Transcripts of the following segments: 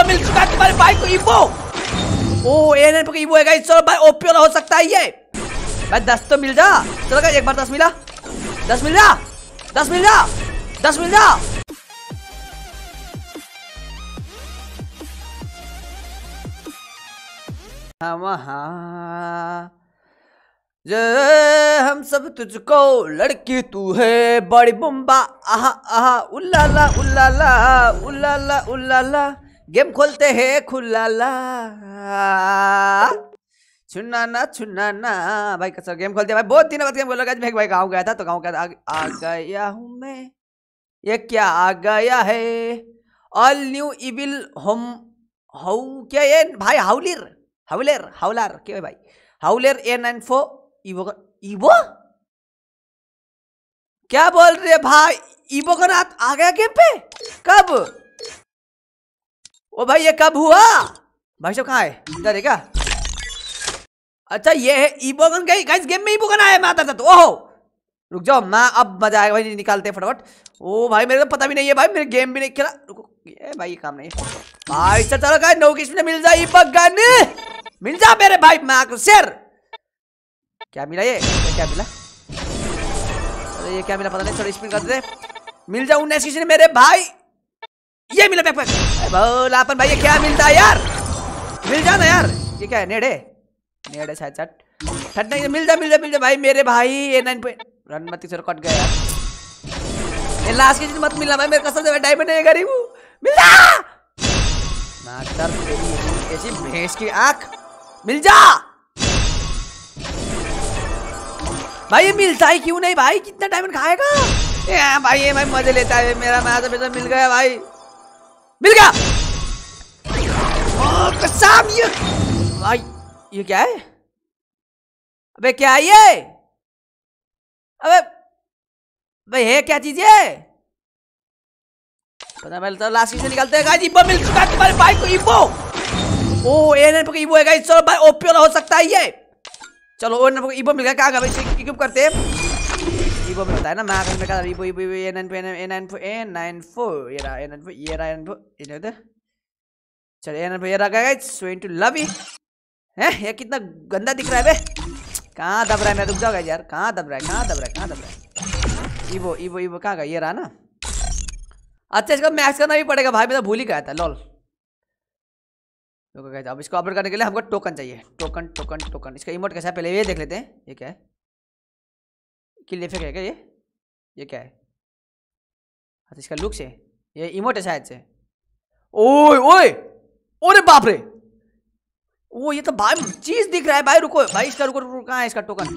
ऊपर मिल चुका है तुम्हारे भाई को इबो ओ एन एन ईबो है गाइस चलो भाई ओपी वाला हो सकता है ये भाई दस तो मिल जा चलो गाइस एक बार दस मिला दस मिल जा दस मिल जा दस मिल जा हम हाँ जय हम सब तुझको लड़की तू है बड़ी बुम्बा आहा आहा उल्ला उल्ला उल्ला उल्ला गेम खोलते हैं खुलाला छुना ना छुना ना भाई कसर गेम खोलते भाई बहुत दिनों बाद गेम खोला भाई भाई गाँव गया था तो गाँव का आ गया हूँ मैं ये क्या आ गया है all new evil home how क्या ये भाई हाउलिर हाउलेर हाउलर क्या है भाई हाउलेर ए नाइन फोर इवो इवो क्या बोल रहे भाई इवो का रात आ गया गेम पे कब ओ भाई ये कब हुआ भाई सब कहाँ है इधर है क्या अच्छा ये है ईबोगन गई गाइस गेम में इबोगन आया माता था तो। ओहो रुक जाओ मैं अब मजा आएगा भाई निकालते फटाफट ओ भाई मेरे तो पता भी नहीं है भाई मेरे गेम भी नहीं खेला रुको ये भाई ये काम नहीं भाई सर चलो गाइस नौ किस्म मिल जाए इबोगन मिल जा मेरे भाई मैं आकर सर क्या मिला ये क्या मिला अरे ये क्या मिला पता नहीं चलो स्पिन करते मिल जाऊं नेक्स्ट किसी मेरे भाई लापन भाई ये क्या मिलता है यार मिल जाना यार ये क्या है नेड़े नेड़े शायद सट ठट नहीं मिल जा मिल जा मिल जा भाई मेरे भाई ए नाइन पे रन मत इसे कट गया यार ये लास्ट की चीज मत मिलना भाई मेरे कसम से मैं डायमंड है गरीब हूं मिल जा नाटर तेरी ऐसी भैंस की आंख मिल जा भाई ये मिलता ही क्यों नहीं भाई कितना डायमंड खाएगा भाई ये भाई मजे लेता है मेरा मैं तो मिल गया भाई मिल गया ओ, कसाम ये आ, ये क्या है अबे क्या है ये अबे भाई है क्या चीज ये पता पहले तो लास्ट से निकलते हैं गाइस इबो मिल चुका है तुम्हारे भाई को इबो ओ एन पे इबो है गाइस चलो भाई ओपी वाला हो सकता है ये चलो ओन पर इबो मिल गया क्या भाई चेक करते हैं रीबो में होता है ना मैं में कहा रीबो रीबो A nine A nine A nine A nine four ये रहा ए नाइन फोर ये रहा ए नाइन फोर इन्हें उधर चलो ए नाइन फोर ये रहा guys so into love you हैं ये कितना गंदा दिख रहा है बे कहाँ दब रहा है मैं रुक जाओ यार कहाँ दब रहा है कहाँ दब रहा है कहाँ दब रहा है ईवो ईवो ईवो कहाँ का ये रहा ना अच्छा इसका मैक्स करना भी पड़ेगा भाई मैं तो भूल ही गया था लॉल तो अब इसको अपलोड करने के लिए हमको टोकन चाहिए टोकन टोकन टोकन इसका इमोट कैसा है पहले ये देख लेते हैं ये क्या है किल इफेक्ट है क्या ये ये क्या है अच्छा इसका लुक से ये इमोट है शायद से ओए ओए ओरे बाप रे ओ ये तो भाई चीज दिख रहा है भाई रुको भाई इसका रुको रुको कहाँ है इसका टोकन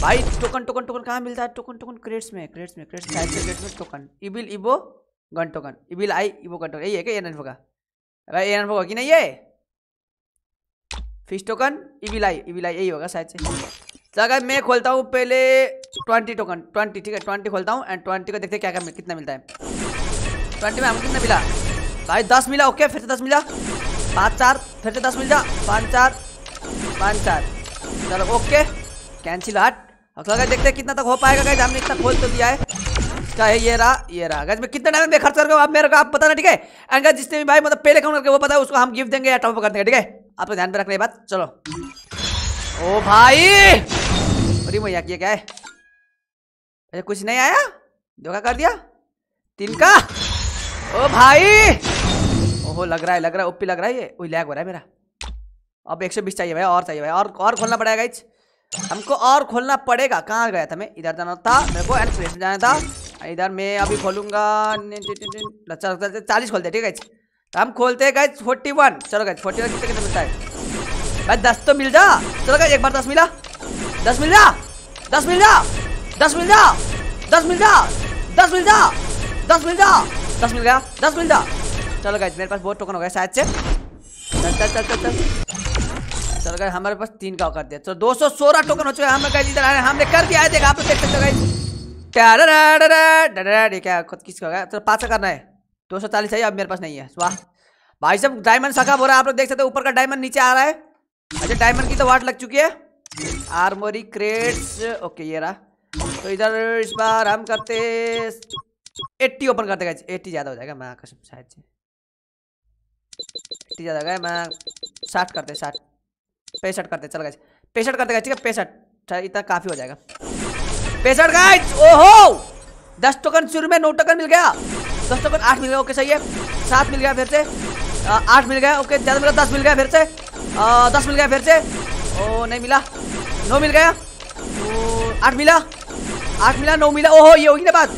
भाई टोकन टोकन टोकन कहाँ मिलता है टोकन टोकन क्रेट्स में क्रेट्स में क्रेट्स शायद से क्रेट्स में टोकन इबिल इबो गन टोकन इबिल आई इबो गन टोकन यही है क्या एन एनफो का भाई एन एनफो का कि नहीं ये fish token evil eye evil eye यही होगा शायद से तो अगर मैं खोलता हूँ पहले ट्वेंटी टोकन ट्वेंटी ठीक है ट्वेंटी खोलता हूँ एंड ट्वेंटी का देखते हैं क्या क्या कितना मिलता है ट्वेंटी में हमें कितना मिला भाई दस मिला ओके फिर से दस मिला पाँच चार फिर से दस मिल जा पाँच चार पाँच चार चलो ओके कैंसिल हट अगर देखते कितना तक हो पाएगा गैज हमने इतना खोल तो दिया है इसका है ये रहा ये रहा गैज मैं कितना टाइम में खर्च करके आप मेरे को आप ना ठीक है एंड जिसने भी भाई मतलब पहले कौन करके वो पता है उसको हम गिफ्ट देंगे या टॉप कर देंगे ठीक है आपको ध्यान में रखना ये बात चलो ओ भाई अरे भैया क्या है अरे कुछ नहीं आया धोखा कर दिया का ओ भाई ओहो लग रहा है लग रहा है ओपी लग रहा है ये लैग हो रहा है मेरा अब 120 चाहिए भाई और चाहिए भाई और और खोलना पड़ेगा इच हमको और खोलना पड़ेगा कहाँ गया था मैं इधर जाना था मेरे को एंड में जाना था इधर मैं अभी खोलूंगा अच्छा, अच्छा, अच्छा, चालीस खोलते ठीक है तो हम खोलते हैं गए फोर्टी वन चलो गए फोर्टी वन कितने मिलता है भाई दस तो मिल जा चलो एक बार दस मिला दस मिल जा दस मिल जा दस मिल जा दस मिल जा दस मिल जा दस मिल जा दस मिल गया दस मिल जा चलो गए मेरे पास बहुत टोकन हो गया शायद से चल चल चल चल चल चलो गए हमारे पास तीन का कर दिया चलो दो सौ सोलह टोकन हो चुका है हमने इधर हमने कर दिया है देखा आप देखते सकते हो क्या खुद किसका हो गया चलो पाँच का करना है दो सौ चालीस चाहिए अब मेरे पास नहीं है वाह भाई सब डायमंड सका हो रहा है आप लोग देख सकते हो ऊपर का डायमंड नीचे आ रहा है अच्छा डायमंड की तो वाट लग चुकी है आर्मोरी क्रेट्स ओके ये रहा तो इधर इस बार हम करते एट्टी ओपन करते गए एट्टी ज़्यादा हो जाएगा मैं कसम शायद से एट्टी ज़्यादा गए मैं साठ करते साठ पैंसठ करते चल गए पैंसठ करते गए ठीक है पैंसठ इतना काफ़ी हो जाएगा पैंसठ गए ओहो दस टोकन शुरू में नौ टोकन मिल गया दस टोकन आठ मिल गया ओके सही है सात मिल गया फिर से आठ मिल गया ओके ज़्यादा मिल गया दस मिल गया फिर से दस मिल गया फिर से ओ नहीं मिला नौ मिल गया आठ मिला आठ मिला नौ मिला ओहो ये होगी ना बात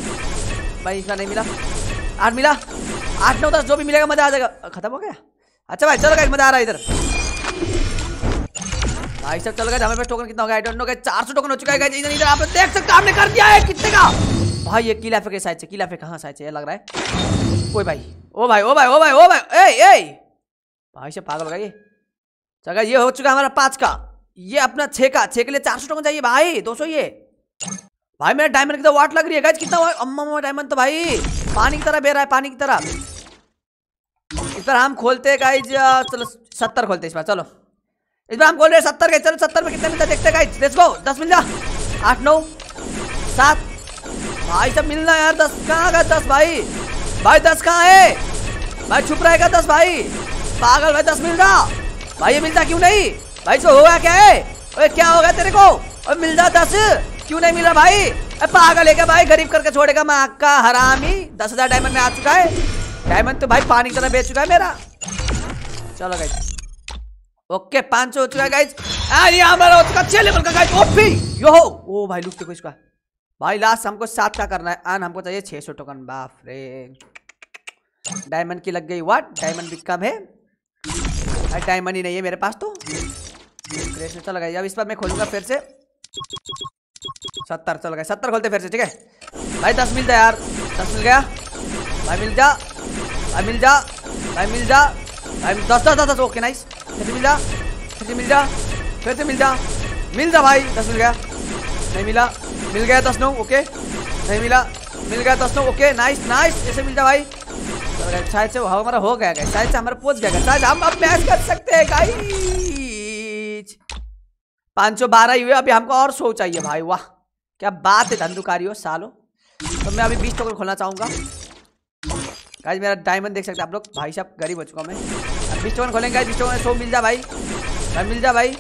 भाई इतना नहीं मिला आठ मिला आठ नौ दस जो भी मिलेगा मजा आ जाएगा खत्म हो गया अच्छा भाई चलो मजा आ रहा है इधर भाई सब चल गए हमारे पास टोकन कितना हो गया आई डोंट नो चार सौ टोकन हो चुका है इधर इधर आप देख सकते हो हमने कर दिया है कितने का भाई ये किला फेंक साइड से किला फेंक कहाँ साइड से ये लग रहा है ओए भाई ओ भाई ओ भाई ओ भाई ओ भाई ए ए भाई से पागल हो गया चगा तो ये हो चुका हमारा पाँच का ये अपना छः का छः के लिए चार सौ टोकन चाहिए भाई दो सौ ये भाई मेरा डायमंड की तो वाट लग रही है गाइज कितना अम्मा डायमंड तो भाई पानी की तरह बह रहा है पानी की तरह इस बार हम खोलते हैं गाइज चलो सत्तर खोलते इस बार चलो इस बार हम खोल रहे हैं सत्तर गए चलो सत्तर में कितने मिलता है देखते गाइज लेट्स गो दस मिल जा आठ नौ सात भाई सब मिलना यार दस कहाँ गए दस भाई भाई दस कहाँ है भाई छुप रहेगा दस भाई पागल भाई दस मिल जा भाई ये मिलता क्यों नहीं भाई सो होगा क्या है ओए क्या होगा तेरे को और मिल जा दस क्यों नहीं मिला भाई पागल है क्या भाई गरीब करके छोड़ेगा मैं का हरामी दस हजार डायमंड में आ चुका है डायमंड तो भाई पानी की तरह बेच चुका है मेरा चलो गाइस ओके पांच सौ हो चुका है गाइज हाँ, अरे हमारा हो चुका छह लेवल का गाइस ओपी यो हो ओ भाई लुक देखो इसका भाई लास्ट हमको सात का करना है आन हाँ, हमको चाहिए छह सौ टोकन बाफ रे डायमंड की लग गई वाट डायमंड भी कम है टाइम मनी नहीं है मेरे पास तो क्रेश चल गई अब इस बार मैं खोलूंगा फिर से सत्तर चल तो गए सत्तर खोलते फिर से ठीक है भाई दस मिलता यार दस मिल गया भाई मिल जा भाई मिल जा भाई मिल जा भाई दस दस दस ओके नाइस फिर से मिल जा फिर से मिल जा फिर से मिल जा मिल जा भाई दस मिल गया नहीं मिला मिल गया दस नौ ओके नहीं मिला मिल गया दस नौ ओके नाइस नाइस ऐसे मिल जा भाई से चाहे हमारा हो गया गाइस से हमारा पहुंच गया शायद हम अब मैच कर सकते हैं गाई पाँच सौ बारह ही हुए अभी हमको और सो चाहिए भाई वाह क्या बात है धंधुकारी हो सालो तो मैं अभी बीस टोकन खोलना चाहूँगा गाइस मेरा डायमंड देख सकते हैं आप लोग भाई साहब गरीब हो चुका मैं बीस टोकन खोलेंगे बीस टोकन सो मिल जा भाई मिल जा भाई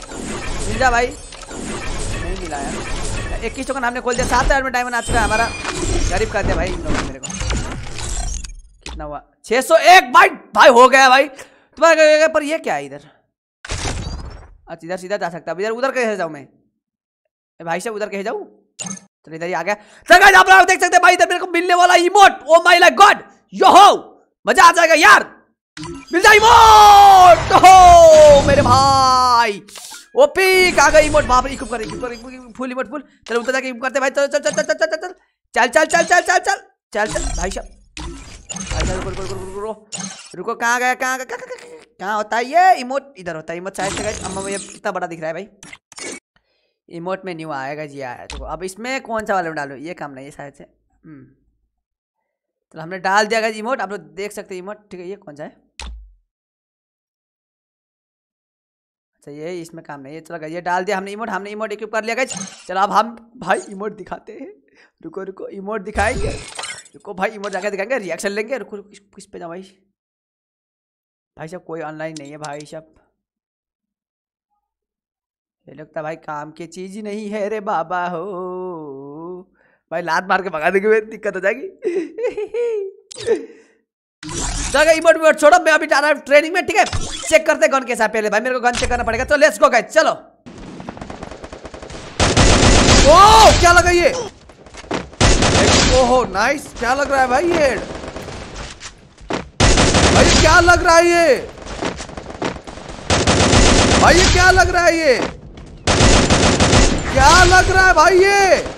मिल जा भाई नहीं मिला यार इक्कीस टोकन हमने खोल दिया सात हजार में डायमंड आ चुका है हमारा गरीब कहते हैं भाई इन लोगों ने मेरे को कितना हुआ छः सौ एक भाई भाई हो गया भाई तुम्हारा पर ये क्या है इधर अच्छा इधर सीधा जा सकता इधर उधर कैसे जाऊँ मैं भाई साहब उधर कैसे जाऊँ चलो इधर ही आ गया सर आप लोग देख सकते हैं भाई इधर मेरे को मिलने वाला emote oh my like God yo हो मजा आ जाएगा यार मिल जाए इमोट हो मेरे भाई ओपी आ गई इमोट बाप रे इक्विप कर इक्विप कर फुल इमोट फुल चलो उधर जाके इक्विप करते भाई चल चल चल चल चल चल चल चल चल चल चल चल चल भाई साहब अच्छा रुको रुको रुको रुको रुको कहाँ गया कहाँ गया कहाँ होता है ये इमोट इधर होता है इमोट साइड से गए अब ये कितना बड़ा दिख रहा है भाई इमोट में न्यू आएगा जी आया देखो अब इसमें कौन सा वाले में डालू ये काम नहीं है साइड से तो हमने डाल दिया गया इमोट आप लोग देख सकते हैं इमोट ठीक है ये कौन सा है अच्छा ये इसमें काम नहीं है चलो ये डाल दिया हमने इमोट हमने इमोट इक्विप कर लिया गया चलो अब हम भाई इमोट दिखाते हैं रुको रुको इमोट दिखाएंगे रुको भाई इमोट जाकर दिखाएंगे रिएक्शन लेंगे रुको किस, पे जाओ भाई भाई साहब कोई ऑनलाइन नहीं है भाई साहब ये लगता भाई काम की चीज ही नहीं है रे बाबा हो भाई लात मार के भगा देंगे दिक्कत हो जाएगी जाएगा इमोट छोड़ो मैं अभी जा रहा हूँ ट्रेनिंग में ठीक है चेक करते गन कैसा पहले भाई मेरे को गन चेक करना पड़ेगा तो लेट्स गो गाइस चलो ओ क्या लगा ये ओहो नाइस क्या लग रहा है भाई ये भाई क्या लग रहा है ये भाई ये क्या लग रहा है ये क्या लग रहा है भाई ये